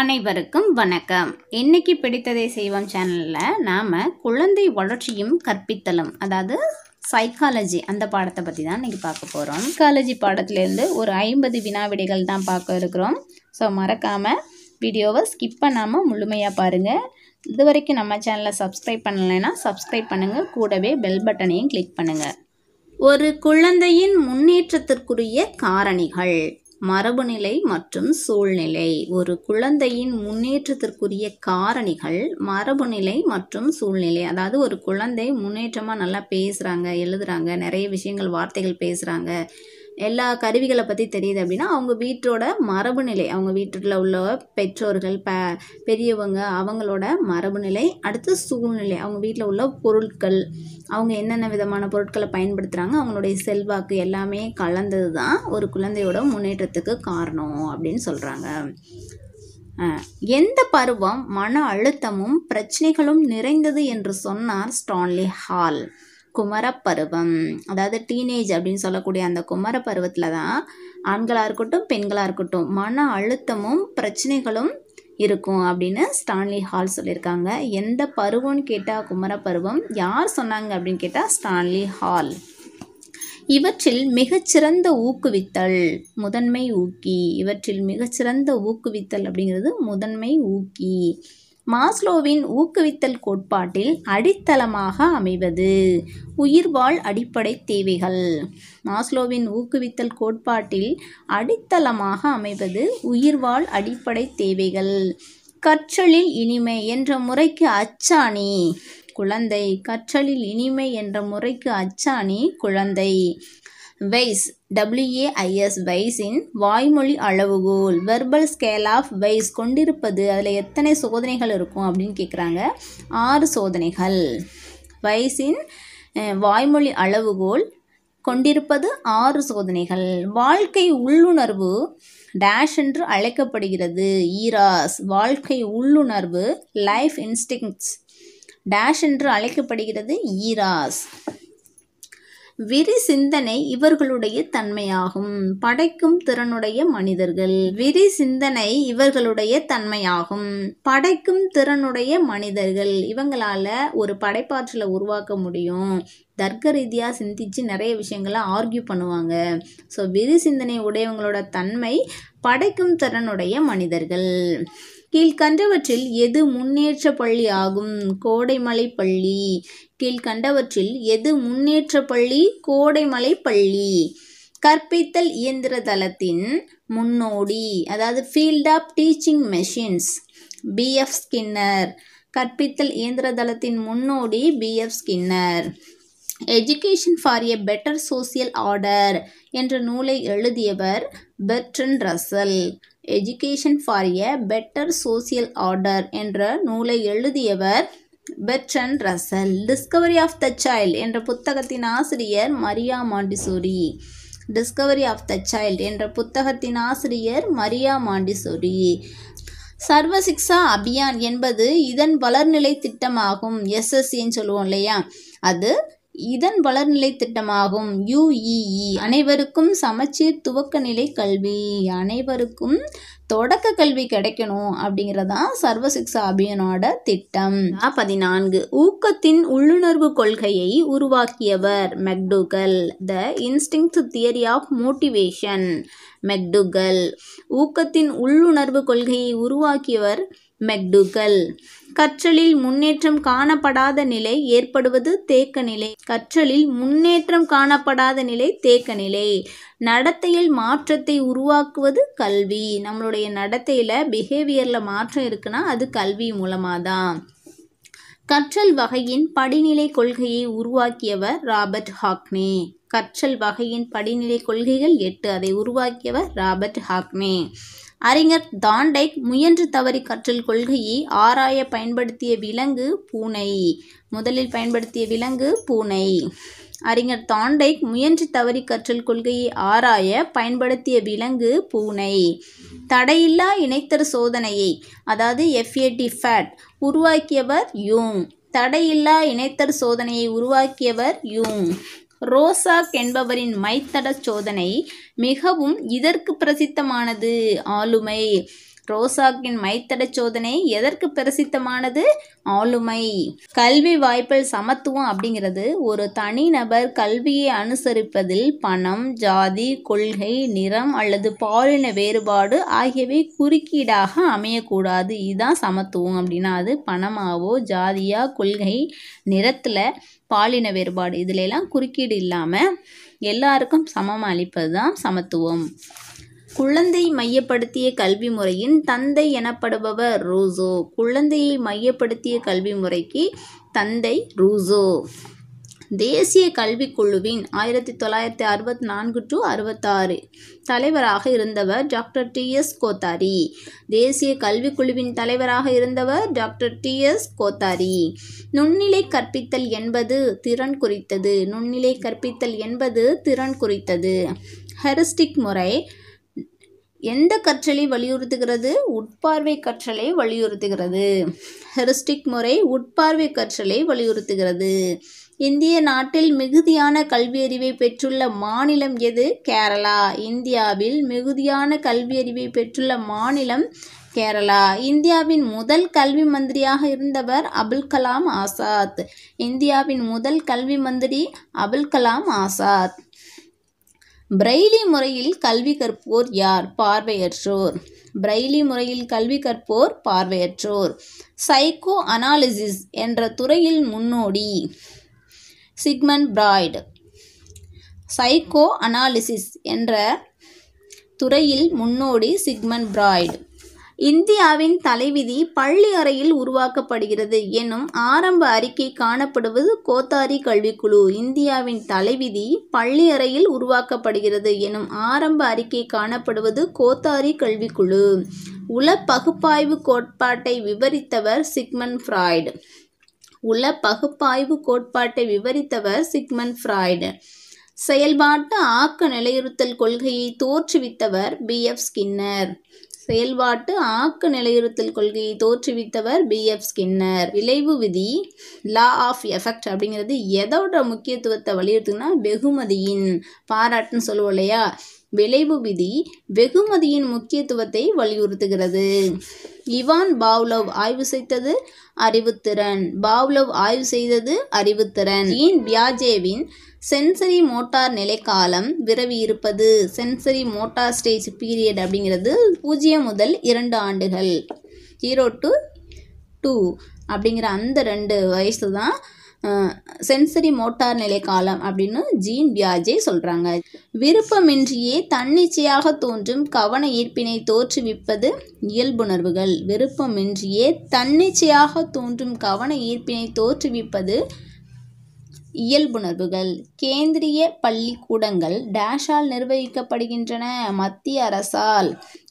அனைவருக்கும் வணக்கம் இன்னைக்கு பிடித்ததை செய்வோம் சேனலில் நாம் குழந்தை வளர்ச்சியும் கற்பித்தலும் அதாவது சைக்காலஜி அந்த பாடத்தை பற்றி தான் இன்றைக்கி பார்க்க போகிறோம் சைக்காலஜி பாடத்திலேருந்து ஒரு ஐம்பது வினாவிடைகள் தான் பார்க்க இருக்கிறோம் ஸோ மறக்காமல் வீடியோவை ஸ்கிப் பண்ணாமல் முழுமையாக பாருங்கள் இது வரைக்கும் நம்ம சேனலை சப்ஸ்கிரைப் பண்ணலைன்னா சப்ஸ்கிரைப் பண்ணுங்கள் கூடவே பெல் பட்டனையும் கிளிக் பண்ணுங்கள் ஒரு குழந்தையின் முன்னேற்றத்திற்குரிய காரணிகள் மரபுநிலை மற்றும் சூழ்நிலை ஒரு குழந்தையின் முன்னேற்றத்திற்குரிய காரணிகள் மரபுநிலை மற்றும் சூழ்நிலை அதாவது ஒரு குழந்தை முன்னேற்றமாக நல்லா பேசுகிறாங்க எழுதுகிறாங்க நிறைய விஷயங்கள் வார்த்தைகள் பேசுகிறாங்க எல்லா கருவிகளை பற்றி தெரியுது அப்படின்னா அவங்க வீட்டோட மரபு நிலை அவங்க வீட்டில் உள்ள பெற்றோர்கள் ப பெரியவங்க அவங்களோட மரபு நிலை அடுத்து சூழ்நிலை அவங்க வீட்டில் உள்ள பொருட்கள் அவங்க என்னென்ன விதமான பொருட்களை பயன்படுத்துகிறாங்க அவங்களுடைய செல்வாக்கு எல்லாமே கலந்தது தான் ஒரு குழந்தையோட முன்னேற்றத்துக்கு காரணம் அப்படின்னு சொல்கிறாங்க எந்த பருவம் மன அழுத்தமும் பிரச்சனைகளும் நிறைந்தது என்று சொன்னார் ஸ்டான்லி ஹால் குமரப்பருவம் அதாவது டீனேஜ் அப்படின்னு சொல்லக்கூடிய அந்த குமர பருவத்தில் தான் ஆண்களாக இருக்கட்டும் பெண்களாக இருக்கட்டும் மன அழுத்தமும் பிரச்சனைகளும் இருக்கும் அப்படின்னு ஸ்டான்லி ஹால் சொல்லியிருக்காங்க எந்த பருவம்னு கேட்டால் குமரப்பருவம் யார் சொன்னாங்க அப்படின்னு கேட்டால் ஸ்டான்லி ஹால் இவற்றில் மிகச்சிறந்த ஊக்குவித்தல் முதன்மை ஊக்கி இவற்றில் மிகச்சிறந்த ஊக்குவித்தல் அப்படிங்கிறது முதன்மை ஊக்கி மாஸ்லோவின் ஊக்குவித்தல் கோட்பாட்டில் அடித்தளமாக அமைவது உயிர்வாழ் அடிப்படை தேவைகள் மாஸ்லோவின் ஊக்குவித்தல் கோட்பாட்டில் அடித்தளமாக அமைவது உயிர்வாழ் அடிப்படை தேவைகள் கற்றலில் இனிமை என்ற முறைக்கு அச்சாணி குழந்தை கற்றலில் இனிமை என்ற முறைக்கு அச்சாணி குழந்தை வெய்ஸ் டபிள்யூஏஐஎஸ் வைஸின் வாய்மொழி அளவுகோல் வெர்பல் ஸ்கேல் ஆஃப் வைஸ் கொண்டிருப்பது அதில் எத்தனை சோதனைகள் இருக்கும் அப்படின்னு கேட்குறாங்க ஆறு சோதனைகள் வைஸின் வாய்மொழி அளவுகோல் கொண்டிருப்பது ஆறு சோதனைகள் வாழ்க்கை உள்ளுணர்வு டேஷ் என்று அழைக்கப்படுகிறது ஈராஸ் வாழ்க்கை உள்ளுணர்வு லைஃப் இன்ஸ்டிங்ஸ் டேஷ் என்று அழைக்கப்படுகிறது ஈராஸ் விரி சிந்தனை இவர்களுடைய தன்மையாகும் படைக்கும் திறனுடைய மனிதர்கள் விரி சிந்தனை இவர்களுடைய தன்மையாகும் படைக்கும் திறனுடைய மனிதர்கள் இவங்களால ஒரு படைப்பாற்றலை உருவாக்க முடியும் தர்க்க ரீதியாக சிந்தித்து நிறைய விஷயங்களை ஆர்கியூ பண்ணுவாங்க ஸோ விரி சிந்தனை உடையவங்களோட தன்மை படைக்கும் திறனுடைய மனிதர்கள் கீழ்கண்டவற்றில் எது முன்னேற்ற பள்ளி ஆகும் கோடைமலை பள்ளி கீழ்கண்டவற்றில் எது முன்னேற்ற பள்ளி கோடைமலை பள்ளி கற்பித்தல் இயந்திர தளத்தின் முன்னோடி அதாவது field of teaching machines B F Skinner கற்பித்தல் இயந்திர தளத்தின் முன்னோடி B F Skinner education for a better social order என்ற நூலை எழுதியவர் Bertrand Russell education for a better social order என்ற நூலை எழுதியவர் Bertrand Russell discovery of the child என்ற புத்தகத்தின் ஆசிரியர் Maria Montessori discovery of the child என்ற புத்தகத்தின் ஆசிரியர் மரியா மாண்டிசோரி சர்வசிக்ஷா அபியான் என்பது இதன் வளர்நிலை திட்டமாகும் எஸ்எஸ்சின்னு சொல்லுவோம் இல்லையா அது இதன் வளர்நிலை திட்டமாகும் யுஇஇ அனைவருக்கும் சமச்சீர் துவக்க நிலை கல்வி அனைவருக்கும் தொடக்க கல்வி கிடைக்கணும் அப்படிங்கிறதான் சர்வ சிக்ஷா அபியானோட திட்டம் பதினான்கு ஊக்கத்தின் உள்ளுணர்வு கொள்கையை உருவாக்கியவர் McDougall the instinct theory of motivation McDougall ஊக்கத்தின் உள்ளுணர்வு கொள்கையை உருவாக்கியவர் மெக்டுகல் கற்றலில் முன்னேற்றம் காணப்படாத நிலை ஏற்படுவது தேக்க நிலை கற்றலில் முன்னேற்றம் காணப்படாத நிலை தேக்க நிலை நடத்தையில் மாற்றத்தை உருவாக்குவது கல்வி நம்மளுடைய நடத்தையில் பிஹேவியரில் மாற்றம் இருக்குன்னா அது கல்வி மூலமாக தான் கற்றல் வகையின் படிநிலை கொள்கையை உருவாக்கியவர் ராபர்ட் ஹாக்னே கற்றல் வகையின் படிநிலை கொள்கைகள் எட்டு அதை உருவாக்கியவர் ராபர்ட் ஹாக்னே அறிஞர் தாண்டைக் முயன்று தவறி கற்றல் கொள்கையை ஆராய பயன்படுத்திய விலங்கு பூனை முதலில் பயன்படுத்திய விலங்கு பூனை அறிஞர் தாண்டைக் முயன்று தவறி கற்றல் கொள்கையை ஆராய பயன்படுத்திய விலங்கு பூனை தடையில்லா இணைத்தர் சோதனையை அதாவது எஃப்ஏடி ஃபேட் உருவாக்கியவர் யூங் தடையில்லா இணைத்தர் சோதனையை உருவாக்கியவர் யூங் ரோசாக் என்பவரின் மைத்தட சோதனை மிகவும் இதற்கு பிரசித்தமானது ஆளுமை ரோசாக்கின் மைத்தட சோதனை எதற்கு பிரசித்தமானது ஆளுமை கல்வி வாய்ப்பில் சமத்துவம் அப்படிங்கிறது ஒரு தனிநபர் கல்வியை அனுசரிப்பதில் பணம் ஜாதி கொள்கை நிறம் அல்லது பாலின வேறுபாடு ஆகியவை குறுக்கீடாக அமையக்கூடாது இதுதான் சமத்துவம் அப்படின்னா அது பணமாவோ ஜாதியா கொள்கை நிறத்தில் பாலின வேறுபாடு எல்லாம் குறுக்கீடு இல்லாமல் எல்லாருக்கும் சமம் அளிப்பது தான் சமத்துவம் குழந்தை மையப்படுத்திய கல்வி முறையின் தந்தை எனப்படுபவர் ரூசோ குழந்தையை மையப்படுத்திய கல்வி முறைக்கு தந்தை ரூசோ தேசிய கல்விக் குழுவின் ஆயிரத்தி தொள்ளாயிரத்தி அறுபத்தி நான்கு டு அறுபத்தாறு தலைவராக இருந்தவர் டாக்டர் டி எஸ் கோத்தாரி தேசிய கல்விக் குழுவின் தலைவராக இருந்தவர் டாக்டர் டி எஸ் கோத்தாரி நுண்ணிலை கற்பித்தல் என்பது திறன் குறித்தது நுண்ணிலை கற்பித்தல் என்பது திறன் குறித்தது ஹெரிஸ்டிக் முறை எந்த கற்றலை வலியுறுத்துகிறது உட்பார்வை கற்றலை வலியுறுத்துகிறது ஹெரிஸ்டிக் முறை உட்பார்வை கற்றலை வலியுறுத்துகிறது இந்திய நாட்டில் மிகுதியான கல்வியறிவை பெற்றுள்ள மாநிலம் எது கேரளா இந்தியாவில் மிகுதியான கல்வியறிவை பெற்றுள்ள மாநிலம் கேரளா இந்தியாவின் முதல் கல்வி மந்திரியாக இருந்தவர் அபுல் கலாம் ஆசாத் இந்தியாவின் முதல் கல்வி மந்திரி அபுல் கலாம் ஆசாத் பிரெய்லி முறையில் கல்வி கற்போர் யார் பார்வையற்றோர் பிரெய்லி முறையில் கல்வி கற்போர் பார்வையற்றோர் சைக்கோ அனாலிசிஸ் என்ற துறையில் முன்னோடி சிக்மன் பிராய்டு சைக்கோ அனாலிசிஸ் என்ற துறையில் முன்னோடி சிக்மண்ட் பிராய்டு இந்தியாவின் தலைவிதி பள்ளி அறையில் உருவாக்கப்படுகிறது எனும் ஆரம்ப அறிக்கை காணப்படுவது கோத்தாரி கல்விக்குழு இந்தியாவின் தலைவிதி பள்ளி அறையில் உருவாக்கப்படுகிறது எனும் ஆரம்ப அறிக்கை காணப்படுவது கோத்தாரி கல்விக்குழு உல பகுப்பாய்வு கோட்பாட்டை விவரித்தவர் சிக்மன் ஃப்ராய்டு உல பகுப்பாய்வு கோட்பாட்டை விவரித்தவர் சிக்மன் ஃப்ராய்டு செயல்பாட்டு ஆக்க நிலையுறுத்தல் கொள்கையை தோற்றுவித்தவர் பி எஃப் ஸ்கின்னர் செயல்பாட்டு ஆக்க நிலையுறுத்தல் கொள்கையை தோற்றுவித்தவர் பி எஃப் ஸ்கின்னர் விளைவு விதி லா ஆஃப் எஃபெக்ட் அப்படிங்கிறது எதோட முக்கியத்துவத்தை வலியுறுத்துனா வெகுமதியின் பாராட்டுன்னு சொல்லுவோம் இல்லையா விளைவு விதி வெகுமதியின் முக்கியத்துவத்தை வலியுறுத்துகிறது இவான் பாவ்லவ் ஆய்வு செய்தது அறிவுத்திறன் பாவ்லவ் ஆய்வு செய்தது அறிவுத்திறன் ஈன் பியாஜேவின் சென்சரி மோட்டார் நிலைக்காலம் விரவி இருப்பது சென்சரி மோட்டார் ஸ்டேஜ் பீரியட் அப்படிங்கிறது பூஜ்ஜியம் முதல் இரண்டு ஆண்டுகள் ஜீரோ டு டூ அப்படிங்கிற அந்த ரெண்டு வயசு தான் சென்சரி மோட்டார் நிலை காலம் அப்படின்னு ஜீன் பியாஜே சொல்கிறாங்க விருப்பமின்றியே தன்னிச்சையாக தோன்றும் கவன ஈர்ப்பினை தோற்றுவிப்பது இயல்புணர்வுகள் விருப்பமின்றியே தன்னிச்சையாக தோன்றும் கவன ஈர்ப்பினை தோற்றுவிப்பது இயல்புணர்வுகள் கேந்திரிய பள்ளிக்கூடங்கள் டேஷால் நிர்வகிக்கப்படுகின்றன மத்திய அரசால்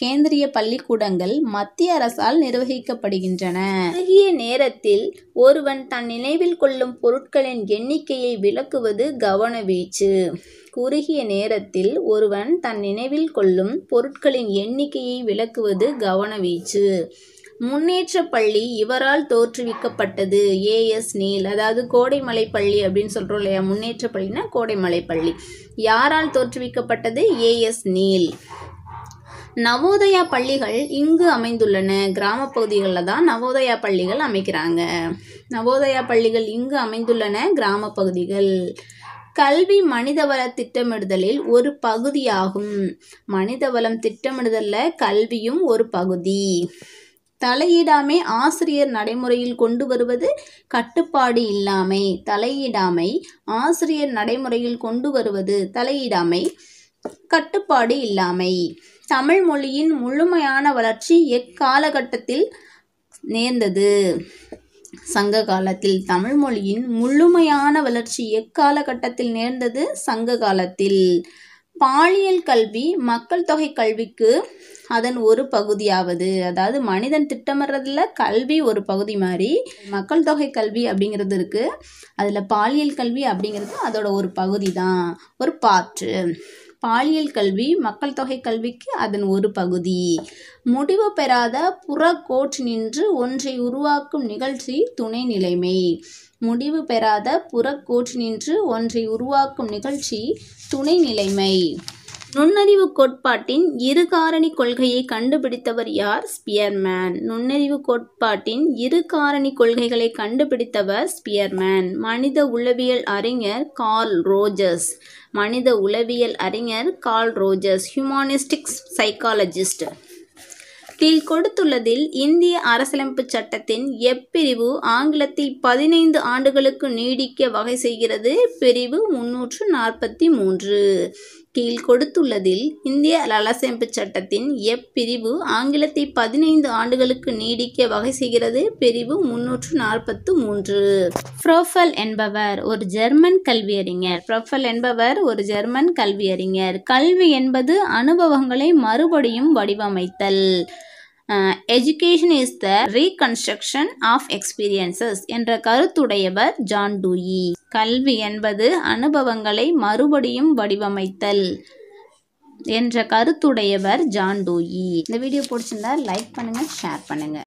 கேந்திரிய பள்ளிக்கூடங்கள் மத்திய அரசால் நிர்வகிக்கப்படுகின்றன குறுகிய நேரத்தில் ஒருவன் தன் நினைவில் கொள்ளும் பொருட்களின் எண்ணிக்கையை விளக்குவது கவனவீச்சு குறுகிய நேரத்தில் ஒருவன் தன் நினைவில் கொள்ளும் பொருட்களின் எண்ணிக்கையை விளக்குவது கவனவீச்சு முன்னேற்ற பள்ளி இவரால் தோற்றுவிக்கப்பட்டது ஏஎஸ் நீல் அதாவது கோடைமலை பள்ளி அப்படின்னு சொல்கிறோம் இல்லையா முன்னேற்ற பள்ளினா கோடைமலை பள்ளி யாரால் தோற்றுவிக்கப்பட்டது ஏஎஸ் நீல் நவோதயா பள்ளிகள் இங்கு அமைந்துள்ளன கிராம பகுதிகளில் தான் நவோதயா பள்ளிகள் அமைக்கிறாங்க நவோதயா பள்ளிகள் இங்கு அமைந்துள்ளன கிராம பகுதிகள் கல்வி மனிதவள திட்டமிடுதலில் ஒரு பகுதியாகும் மனிதவளம் திட்டமிடுதலில் கல்வியும் ஒரு பகுதி தலையிடாமை ஆசிரியர் நடைமுறையில் கொண்டு வருவது கட்டுப்பாடு இல்லாமை தலையிடாமை ஆசிரியர் நடைமுறையில் கொண்டு வருவது தலையிடாமை கட்டுப்பாடு இல்லாமை தமிழ் மொழியின் முழுமையான வளர்ச்சி எக்காலகட்டத்தில் நேர்ந்தது சங்க காலத்தில் தமிழ் மொழியின் முழுமையான வளர்ச்சி எக்காலகட்டத்தில் நேர்ந்தது சங்க காலத்தில் பாலியல் கல்வி மக்கள் தொகை கல்விக்கு அதன் ஒரு பகுதியாவது அதாவது மனிதன் திட்டமிடுறதுல கல்வி ஒரு பகுதி மாதிரி மக்கள் தொகை கல்வி அப்படிங்கிறது இருக்குது அதில் பாலியல் கல்வி அப்படிங்கிறது அதோட ஒரு பகுதி தான் ஒரு பாற்று பாலியல் கல்வி மக்கள் தொகை கல்விக்கு அதன் ஒரு பகுதி முடிவு பெறாத புறக்கோட் நின்று ஒன்றை உருவாக்கும் நிகழ்ச்சி துணை நிலைமை முடிவு பெறாத புறக்கோட் நின்று ஒன்றை உருவாக்கும் நிகழ்ச்சி துணை நிலைமை நுண்ணறிவு கோட்பாட்டின் இரு காரணி கொள்கையை கண்டுபிடித்தவர் யார் ஸ்பியர்மேன் நுண்ணறிவு கோட்பாட்டின் இரு காரணி கொள்கைகளை கண்டுபிடித்தவர் ஸ்பியர்மேன் மனித உளவியல் அறிஞர் கார்ல் ரோஜர்ஸ் மனித உளவியல் அறிஞர் கார்ல் ரோஜர்ஸ் ஹியூமானிஸ்டிக்ஸ் சைக்காலஜிஸ்ட் கீழ் கொடுத்துள்ளதில் இந்திய அரசியலமைப்பு சட்டத்தின் எப்பிரிவு ஆங்கிலத்தில் பதினைந்து ஆண்டுகளுக்கு நீடிக்க வகை செய்கிறது பிரிவு முன்னூற்று நாற்பத்தி மூன்று கீழ் கொடுத்துள்ளதில் இந்திய லலசெம்பு சட்டத்தின் பிரிவு ஆங்கிலத்தை பதினைந்து ஆண்டுகளுக்கு நீடிக்க வகை செய்கிறது பிரிவு முன்னூற்று நாற்பத்து மூன்று ப்ரோஃபல் என்பவர் ஒரு ஜெர்மன் கல்வியறிஞர் ப்ரோஃபல் என்பவர் ஒரு ஜெர்மன் கல்வியறிஞர் கல்வி என்பது அனுபவங்களை மறுபடியும் வடிவமைத்தல் education is the reconstruction of experiences என்ற கருத்துடையவர் ஜான் டூயி கல்வி என்பது அனுபவங்களை மறுபடியும் வடிவமைத்தல் என்ற கருத்துடையவர் ஜான் டூயி இந்த வீடியோ பிடிச்சிருந்தா லைக் பண்ணுங்கள் ஷேர் பண்ணுங்கள்